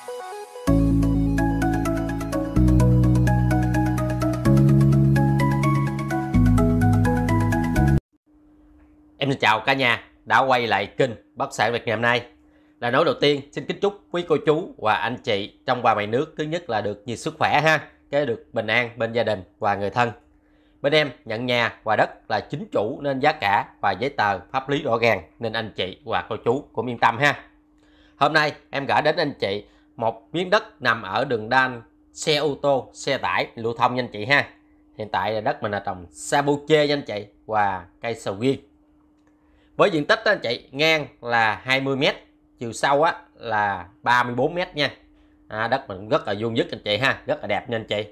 Em xin chào cả nhà đã quay lại kênh Bất sản Việt ngày hôm nay. Là nói đầu tiên xin kính chúc quý cô chú và anh chị trong ba mày nước thứ nhất là được nhiều sức khỏe ha, cái được bình an bên gia đình và người thân. Bên em nhận nhà và đất là chính chủ nên giá cả và giấy tờ pháp lý rõ ràng nên anh chị và cô chú cũng yên tâm ha. Hôm nay em gửi đến anh chị một miếng đất nằm ở đường đan xe ô tô xe tải lưu thông nhanh chị ha hiện tại là đất mình là trồng sabuche nhanh chị và cây sầu riêng với diện tích đó anh chị ngang là 20m chiều sâu á là 34m nha à, đất mình rất là vuông dứt anh chị ha rất là đẹp nha anh chị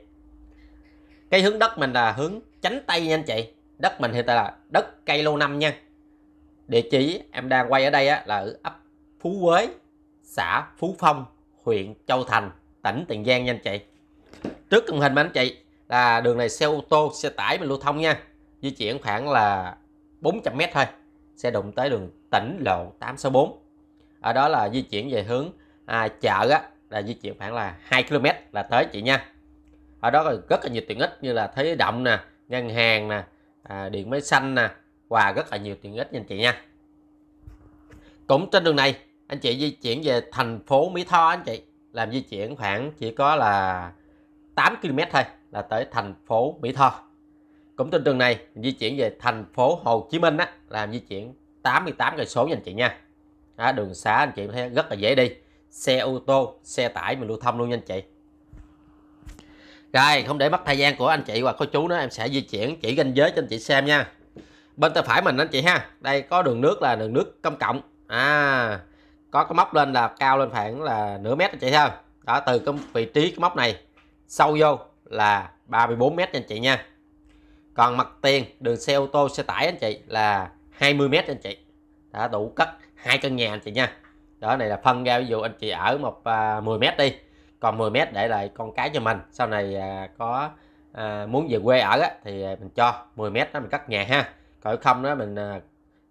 cái hướng đất mình là hướng chánh tây nha anh chị đất mình hiện tại là đất cây lâu năm nha địa chỉ em đang quay ở đây á, là ở ấp Phú Quế xã Phú Phong huyện Châu Thành, tỉnh Tiền Giang nha anh chị. Trước màn hình mà anh chị là đường này xe ô tô, xe tải mình lưu thông nha. Di chuyển khoảng là 400 m thôi. Xe đụng tới đường tỉnh lộ 864. Ở đó là di chuyển về hướng à, chợ á, là di chuyển khoảng là 2 km là tới chị nha. Ở đó rất là nhiều tiện ích như là thế động nè, ngân hàng nè, à, điện máy xanh nè và rất là nhiều tiện ích nha anh chị nha. Cũng trên đường này anh chị di chuyển về thành phố Mỹ Tho anh chị làm di chuyển khoảng chỉ có là 8 km thôi là tới thành phố Mỹ Tho cũng trên đường này di chuyển về thành phố Hồ Chí Minh á làm di chuyển 88 cây số nha anh chị nha đó, đường xá anh chị thấy rất là dễ đi xe ô tô xe tải mình lưu thông luôn nha anh chị rồi không để mất thời gian của anh chị và cô chú nữa em sẽ di chuyển chỉ ranh giới cho anh chị xem nha bên tay phải mình anh chị ha đây có đường nước là đường nước công cộng à có cái móc lên là cao lên khoảng là nửa mét anh chị ha đó từ cái vị trí cái móc này sâu vô là 34 mét anh chị nha còn mặt tiền đường xe ô tô xe tải anh chị là 20 mét anh chị đã đủ cất hai căn nhà anh chị nha đó này là phân ra ví dụ anh chị ở một à, 10 mét đi còn 10 mét để lại con cái cho mình sau này à, có à, muốn về quê ở á, thì à, mình cho 10 mét đó mình cắt nhà ha còn không đó mình à,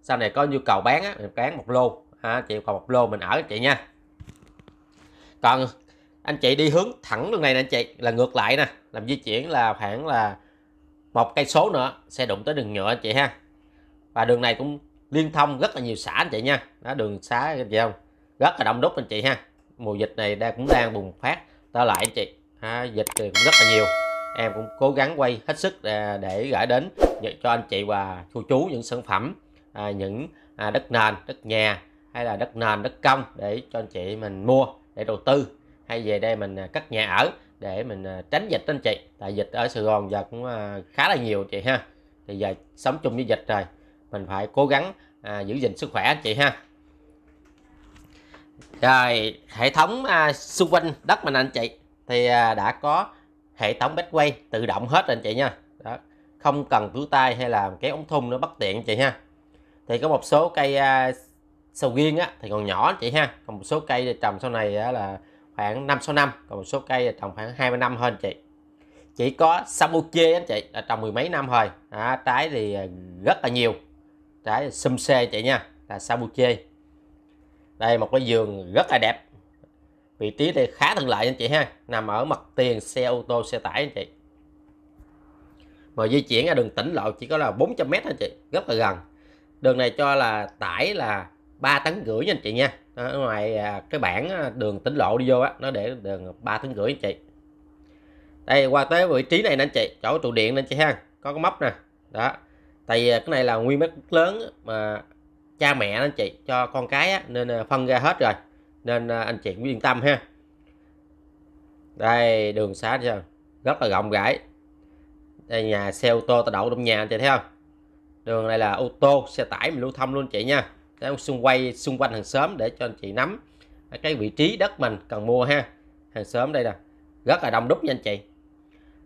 sau này có nhu cầu bán á, mình bán một lô ha chị còn một lô mình ở chị nha còn anh chị đi hướng thẳng đường này nè anh chị là ngược lại nè làm di chuyển là khoảng là một cây số nữa sẽ đụng tới đường nhựa anh chị ha và đường này cũng liên thông rất là nhiều xã anh chị nha đó đường xá anh chị không rất là đông đúc anh chị ha mùa dịch này đang cũng đang bùng phát ta lại anh chị ha, dịch thì cũng rất là nhiều em cũng cố gắng quay hết sức để, để gửi đến cho anh chị và cô chú những sản phẩm à, những à, đất nền đất nhà hay là đất nền đất công để cho anh chị mình mua để đầu tư hay về đây mình à, cất nhà ở để mình à, tránh dịch anh chị tại dịch ở Sài Gòn giờ cũng à, khá là nhiều chị ha thì giờ sống chung với dịch rồi mình phải cố gắng à, giữ gìn sức khỏe anh chị ha rồi hệ thống à, xung quanh đất mình anh chị thì à, đã có hệ thống bách quay tự động hết rồi anh chị nha đó không cần túi tay hay là cái ống thun nữa bất tiện anh chị ha thì có một số cây à, sầu riêng á, thì còn nhỏ chị ha còn một số cây trồng sau này á, là khoảng 5 6 năm còn một số cây là trồng khoảng 20 năm hơn chị chỉ có sambuche anh chị là trồng mười mấy năm rồi à, trái thì à, rất là nhiều trái sum xê chị nha là sambuche đây một cái vườn rất là đẹp vị trí thì khá thuận lợi anh chị ha nằm ở mặt tiền xe ô tô xe tải anh chị mà di chuyển ra đường tỉnh lộ chỉ có là 400 mét anh chị rất là gần đường này cho là tải là 3 tấn rưỡi nha anh chị nha ở ngoài à, cái bảng à, đường tỉnh lộ đi vô á nó để đường 3 tấn rưỡi anh chị đây qua tới vị trí này nè anh chị chỗ trụ điện nè anh chị ha có cái móc nè đó tại vì à, cái này là nguyên mất lớn mà cha mẹ anh chị cho con cái á, nên phân ra hết rồi nên anh chị cũng yên tâm ha đây đường xá chưa rất là rộng rãi đây nhà xe ô tô ta đậu trong nhà anh chị thấy không đường này là ô tô xe tải mình lưu thông luôn chị nha cái xung quay xung quanh hàng xóm để cho anh chị nắm cái vị trí đất mình cần mua ha hàng xóm đây nè rất là đông đúc nha anh chị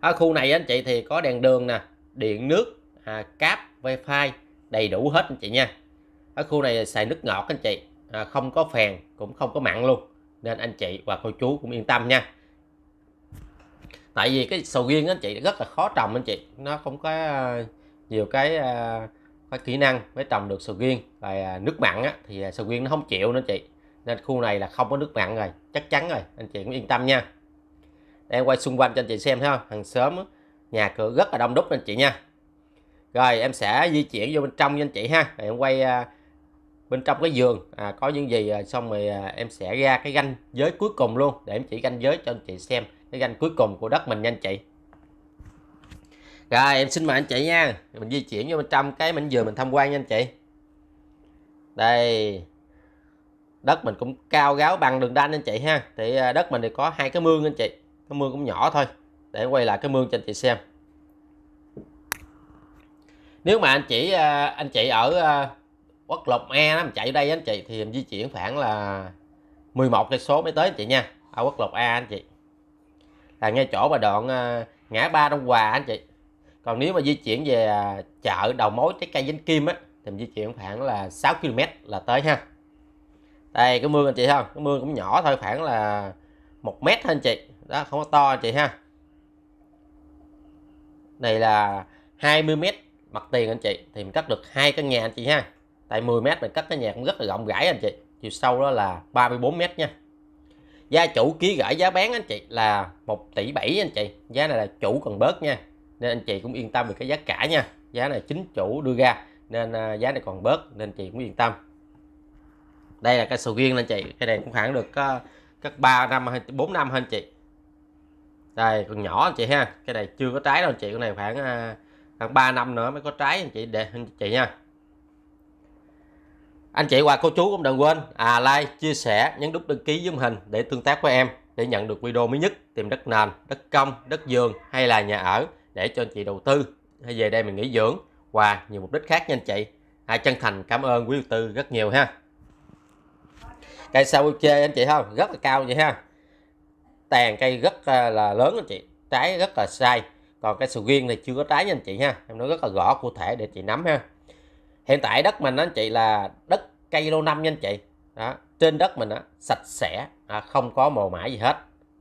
ở khu này anh chị thì có đèn đường nè điện nước à, cáp wifi đầy đủ hết anh chị nha ở khu này xài nước ngọt anh chị à, không có phèn cũng không có mặn luôn nên anh chị và cô chú cũng yên tâm nha tại vì cái sầu riêng anh chị rất là khó trồng anh chị nó không có à, nhiều cái à, cái kỹ năng mới trồng được sầu riêng và à, nước mặn á, thì à, sầu riêng nó không chịu nữa chị nên khu này là không có nước mặn rồi chắc chắn rồi anh chị cũng yên tâm nha em quay xung quanh cho anh chị xem thấy không hàng xóm nhà cửa rất là đông đúc anh chị nha rồi em sẽ di chuyển vô bên trong cho anh chị ha rồi em quay à, bên trong cái giường à, có những gì xong rồi em sẽ ra cái ganh giới cuối cùng luôn để em chỉ ganh giới cho anh chị xem cái ganh cuối cùng của đất mình nha anh chị rồi em xin mời anh chị nha mình di chuyển vô bên trong cái mình vừa mình tham quan nha anh chị đây đất mình cũng cao gáo bằng đường đanh anh chị ha thì à, đất mình thì có hai cái mương anh chị cái mương cũng nhỏ thôi để quay lại cái mương cho anh chị xem nếu mà anh chị à, anh chị ở à, quốc lộ e nó chạy đây anh chị thì em di chuyển khoảng là 11 cây số mới tới anh chị nha ở quốc lộ a anh chị là ngay chỗ mà đoạn ngã ba đông hòa anh chị còn nếu mà di chuyển về à, chợ đầu mối trái cây Vĩnh Kim á thì mình di chuyển khoảng là 6 km là tới ha đây cái mưa anh chị không cái mưa cũng nhỏ thôi khoảng là một mét thôi anh chị đó không có to anh chị ha này là 20 mét mặt tiền anh chị thì mình cắt được hai căn nhà anh chị ha tại 10 mét mình cắt cái nhà cũng rất là rộng rãi anh chị chiều sâu đó là 34 mét nha gia chủ ký gửi giá bán anh chị là 1 tỷ 7 anh chị giá này là chủ cần bớt nha nên anh chị cũng yên tâm về cái giá cả nha giá này chính chủ đưa ra nên à, giá này còn bớt nên chị cũng yên tâm đây là cây sầu riêng anh chị cái này cũng khoảng được à, các ba năm hay bốn năm hơn chị đây còn nhỏ anh chị ha cái này chưa có trái đâu anh chị cái này khoảng à, khoảng ba năm nữa mới có trái anh chị để anh chị nha anh chị qua cô chú cũng đừng quên à like chia sẻ nhấn nút đăng ký giúp hình để tương tác với em để nhận được video mới nhất tìm đất nền đất công đất vườn hay là nhà ở để cho anh chị đầu tư hay về đây mình nghỉ dưỡng và nhiều mục đích khác nha anh chị à, chân thành cảm ơn quý đầu tư rất nhiều ha cây sao UC anh chị không rất là cao vậy ha tàn cây rất à, là lớn anh chị trái rất là sai còn cái sầu riêng này chưa có trái nha anh chị ha em nói rất là rõ cụ thể để chị nắm ha hiện tại đất mình đó, anh chị là đất cây lâu năm nha anh chị đó trên đất mình đó, sạch sẽ à, không có màu mã gì hết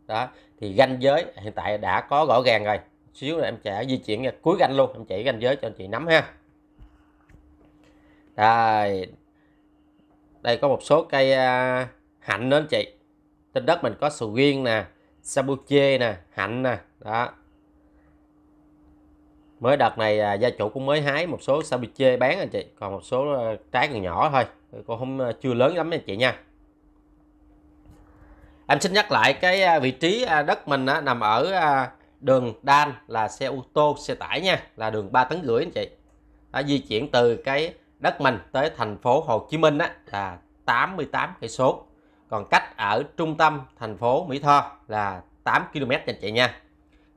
đó thì ranh giới hiện tại đã có rõ ràng rồi xíu là em sẽ di chuyển ra cuối ganh luôn em chỉ ganh giới cho anh chị nắm ha đây đây có một số cây à, hạnh đó anh chị trên đất mình có sầu riêng nè sabuche nè hạnh nè đó mới đợt này à, gia chủ cũng mới hái một số sabuche bán anh chị còn một số à, trái còn nhỏ thôi còn không chưa lớn lắm anh chị nha em xin nhắc lại cái vị trí đất mình nằm ở đường đan là xe ô tô xe tải nha là đường 3 tấn rưỡi anh chị đã di chuyển từ cái đất mình tới thành phố Hồ Chí Minh á, là 88 cây số còn cách ở trung tâm thành phố Mỹ Tho là 8 km anh chị nha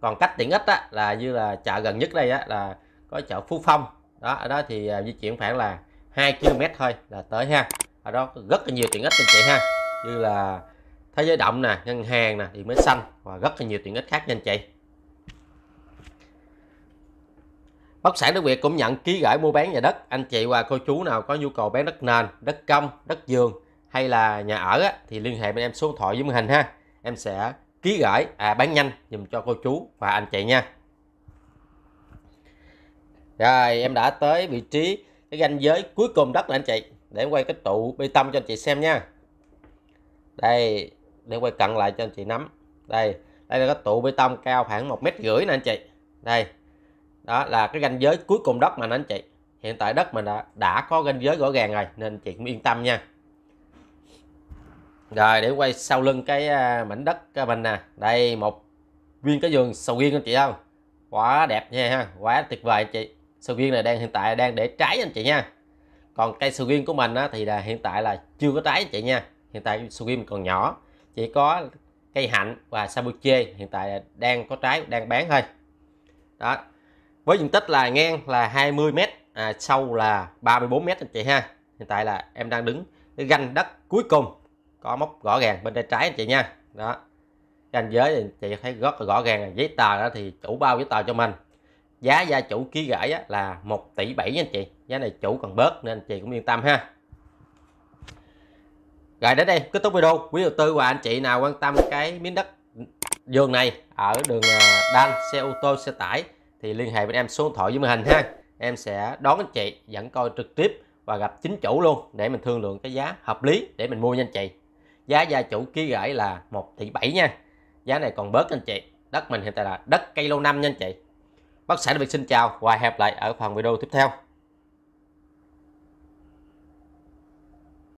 còn cách tiện ích á, là như là chợ gần nhất đây á, là có chợ Phú Phong đó ở đó thì à, di chuyển khoảng là 2 km thôi là tới ha ở đó rất là nhiều tiện ích anh chị ha như là thế giới động nè ngân hàng nè điện máy xanh và rất là nhiều tiện ích khác nha anh chị Bất sản đất Việt cũng nhận ký gửi mua bán nhà đất. Anh chị và cô chú nào có nhu cầu bán đất nền, đất công, đất vườn hay là nhà ở thì liên hệ bên em số điện thoại dưới màn hình ha. Em sẽ ký gửi à, bán nhanh dùm cho cô chú và anh chị nha. Rồi em đã tới vị trí cái ranh giới cuối cùng đất là anh chị. Để em quay cái trụ bê tông cho anh chị xem nha. Đây, để quay cận lại cho anh chị nắm. Đây, đây là cái trụ bê tông cao khoảng một mét rưỡi nè anh chị. Đây, đó là cái ranh giới cuối cùng đất mình anh chị hiện tại đất mình đã, đã có ranh giới rõ ràng rồi nên chị cũng yên tâm nha rồi để quay sau lưng cái à, mảnh đất mình nè đây một viên cái vườn sầu riêng anh chị không quá đẹp nha ha quá tuyệt vời anh chị sầu riêng này đang hiện tại đang để trái anh chị nha còn cây sầu riêng của mình á, thì là hiện tại là chưa có trái anh chị nha hiện tại sầu riêng còn nhỏ chỉ có cây hạnh và sabuche hiện tại đang có trái đang bán thôi đó với diện tích là ngang là 20 m à, sâu là 34 m anh chị ha hiện tại là em đang đứng cái ganh đất cuối cùng có móc rõ ràng bên tay trái anh chị nha đó ranh giới thì anh chị thấy rất là rõ ràng giấy tờ đó thì chủ bao giấy tờ cho mình giá gia chủ ký gửi là 1 tỷ 7 anh chị giá này chủ còn bớt nên anh chị cũng yên tâm ha rồi đến đây kết thúc video quý đầu tư và anh chị nào quan tâm cái miếng đất vườn này ở đường à, đan xe ô tô xe tải thì liên hệ với em số điện thoại dưới màn hình ha em sẽ đón anh chị dẫn coi trực tiếp và gặp chính chủ luôn để mình thương lượng cái giá hợp lý để mình mua nha anh chị giá gia chủ ký gửi là 1 tỷ 7 nha giá này còn bớt anh chị đất mình hiện tại là đất cây lâu năm nha anh chị bác sĩ Việt xin chào và hẹn lại ở phần video tiếp theo